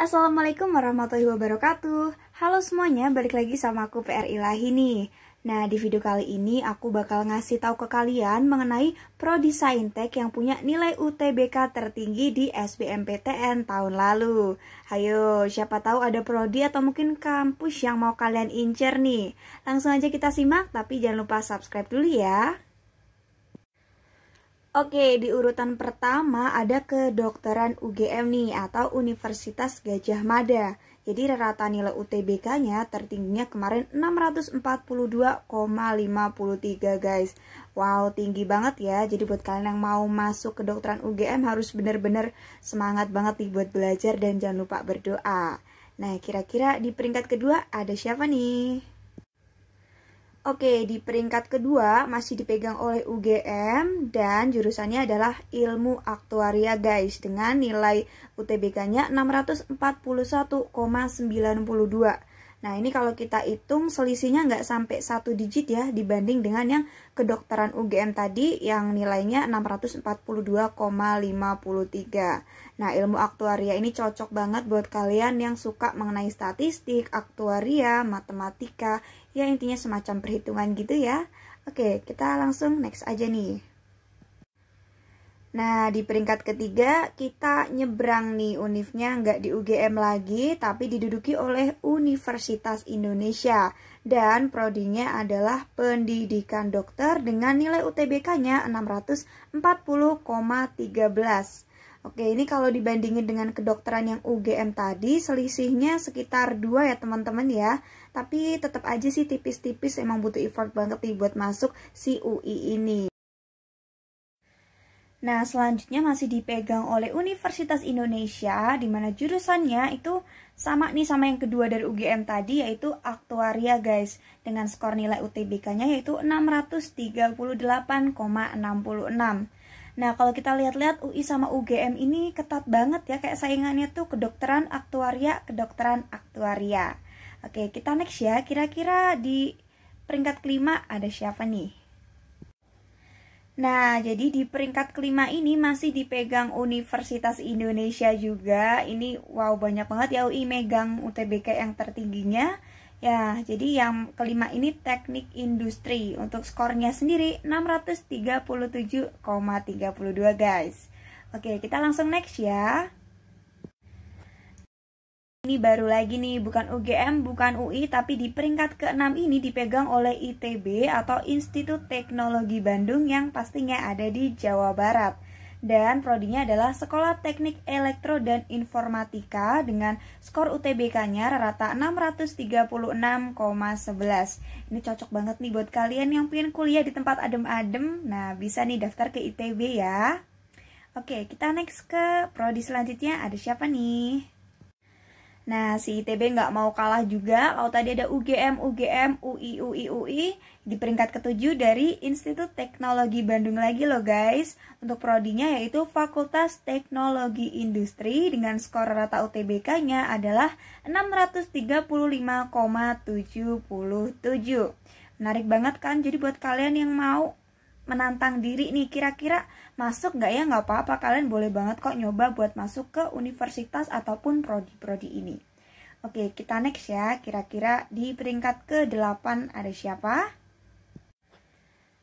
Assalamualaikum warahmatullahi wabarakatuh Halo semuanya, balik lagi sama aku PR Ilahi nih Nah, di video kali ini aku bakal ngasih tahu ke kalian mengenai Prodi Saintek yang punya nilai UTBK tertinggi di SBMPTN tahun lalu Ayo, siapa tahu ada Prodi atau mungkin kampus yang mau kalian incer nih Langsung aja kita simak, tapi jangan lupa subscribe dulu ya Oke, di urutan pertama ada kedokteran UGM nih atau Universitas Gajah Mada. Jadi rata nilai UTBK-nya tertingginya kemarin 642,53 guys. Wow, tinggi banget ya. Jadi buat kalian yang mau masuk kedokteran UGM harus benar-benar semangat banget nih buat belajar dan jangan lupa berdoa. Nah, kira-kira di peringkat kedua ada siapa nih? Oke, di peringkat kedua masih dipegang oleh UGM dan jurusannya adalah Ilmu Aktuaria guys dengan nilai UTBK-nya 641,92. Nah ini kalau kita hitung selisihnya nggak sampai satu digit ya dibanding dengan yang kedokteran UGM tadi yang nilainya 642,53. Nah ilmu aktuaria ini cocok banget buat kalian yang suka mengenai statistik, aktuaria, matematika, ya intinya semacam perhitungan gitu ya. Oke kita langsung next aja nih. Nah, di peringkat ketiga kita nyebrang nih unifnya nggak di UGM lagi, tapi diduduki oleh Universitas Indonesia. Dan prodinya adalah pendidikan dokter dengan nilai UTBK-nya 640,13. Oke, ini kalau dibandingin dengan kedokteran yang UGM tadi, selisihnya sekitar 2 ya teman-teman ya. Tapi tetap aja sih tipis-tipis emang butuh effort banget nih buat masuk si UI ini. Nah, selanjutnya masih dipegang oleh Universitas Indonesia, di mana jurusannya itu sama nih sama yang kedua dari UGM tadi, yaitu Aktuaria guys, dengan skor nilai UTBK-nya yaitu 638,66. Nah, kalau kita lihat-lihat UI sama UGM ini ketat banget ya, kayak saingannya tuh kedokteran aktuaria, kedokteran aktuaria. Oke, kita next ya, kira-kira di peringkat kelima ada siapa nih? Nah, jadi di peringkat kelima ini masih dipegang Universitas Indonesia juga. Ini wow banyak banget ya UI megang UTBK yang tertingginya. Ya, jadi yang kelima ini teknik industri. Untuk skornya sendiri 637,32 guys. Oke, kita langsung next ya. Ini baru lagi nih, bukan UGM, bukan UI, tapi di peringkat ke-6 ini dipegang oleh ITB atau Institut Teknologi Bandung yang pastinya ada di Jawa Barat. Dan prodinya adalah Sekolah Teknik Elektro dan Informatika dengan skor UTBK-nya rata 636,11. Ini cocok banget nih buat kalian yang pengen kuliah di tempat adem-adem. Nah, bisa nih daftar ke ITB ya. Oke, kita next ke prodi selanjutnya ada siapa nih? Nah, si ITB nggak mau kalah juga. Kalau tadi ada UGM, UGM, UI, UI, UI di peringkat ketujuh dari Institut Teknologi Bandung lagi loh guys. Untuk prodinya yaitu Fakultas Teknologi Industri dengan skor rata UTBK-nya adalah 635,77. Menarik banget kan? Jadi buat kalian yang mau menantang diri nih kira-kira masuk nggak ya nggak apa-apa kalian boleh banget kok nyoba buat masuk ke universitas ataupun prodi-prodi ini Oke kita next ya kira-kira di peringkat ke-8 ada siapa?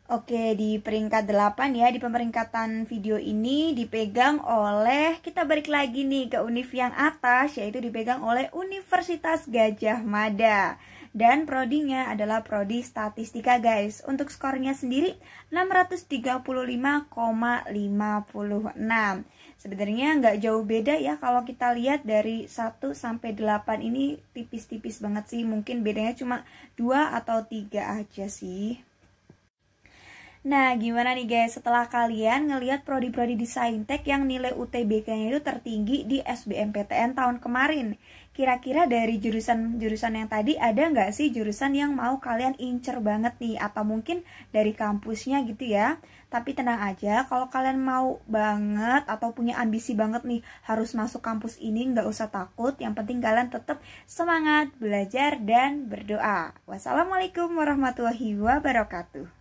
Oke, di peringkat 8 ya, di pemeringkatan video ini dipegang oleh, kita balik lagi nih ke univ yang atas, yaitu dipegang oleh Universitas Gajah Mada. Dan prodinya adalah prodi statistika guys. Untuk skornya sendiri 635,56. Sebenarnya nggak jauh beda ya kalau kita lihat dari 1 sampai 8 ini tipis-tipis banget sih. Mungkin bedanya cuma 2 atau 3 aja sih. Nah, gimana nih guys setelah kalian ngelihat prodi-prodi desain tech yang nilai UTBK-nya itu tertinggi di SBMPTN tahun kemarin. Kira-kira dari jurusan-jurusan yang tadi ada nggak sih jurusan yang mau kalian incer banget nih atau mungkin dari kampusnya gitu ya. Tapi tenang aja, kalau kalian mau banget atau punya ambisi banget nih harus masuk kampus ini nggak usah takut. Yang penting kalian tetap semangat, belajar, dan berdoa. Wassalamualaikum warahmatullahi wabarakatuh.